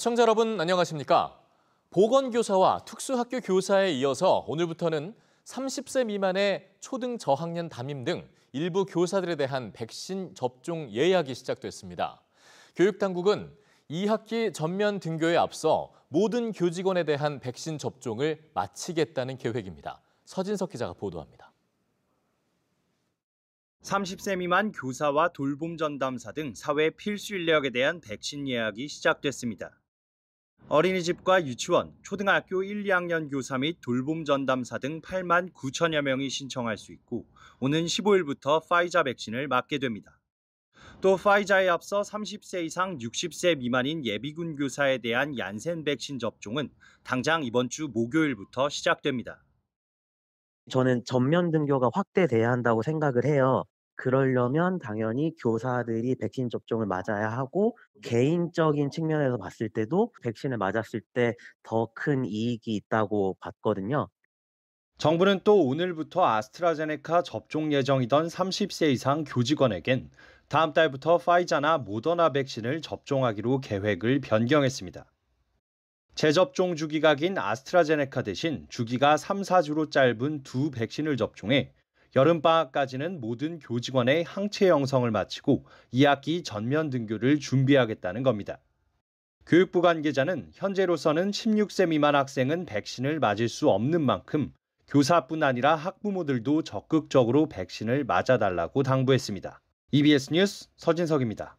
시청자 여러분 안녕하십니까? 보건교사와 특수학교 교사에 이어서 오늘부터는 30세 미만의 초등 저학년 담임 등 일부 교사들에 대한 백신 접종 예약이 시작됐습니다. 교육당국은 2학기 전면 등교에 앞서 모든 교직원에 대한 백신 접종을 마치겠다는 계획입니다. 서진석 기자가 보도합니다. 30세 미만 교사와 돌봄 전담사 등 사회 필수 인력에 대한 백신 예약이 시작됐습니다. 어린이집과 유치원, 초등학교 1, 2학년 교사 및 돌봄 전담사 등 8만 9천여 명이 신청할 수 있고 오는 15일부터 파이자 백신을 맞게 됩니다. 또 파이자에 앞서 30세 이상 60세 미만인 예비군 교사에 대한 얀센 백신 접종은 당장 이번 주 목요일부터 시작됩니다. 저는 전면 등교가 확대돼야 한다고 생각을 해요. 그러려면 당연히 교사들이 백신 접종을 맞아야 하고 개인적인 측면에서 봤을 때도 백신을 맞았을 때 더 큰 이익이 있다고 봤거든요. 정부는 또 오늘부터 아스트라제네카 접종 예정이던 30세 이상 교직원에겐 다음 달부터 파이자나 모더나 백신을 접종하기로 계획을 변경했습니다. 재접종 주기가 긴 아스트라제네카 대신 주기가 3, 4주로 짧은 두 백신을 접종해 여름방학까지는 모든 교직원의 항체 형성을 마치고 2학기 전면 등교를 준비하겠다는 겁니다. 교육부 관계자는 현재로서는 16세 미만 학생은 백신을 맞을 수 없는 만큼 교사뿐 아니라 학부모들도 적극적으로 백신을 맞아달라고 당부했습니다. EBS 뉴스 서진석입니다.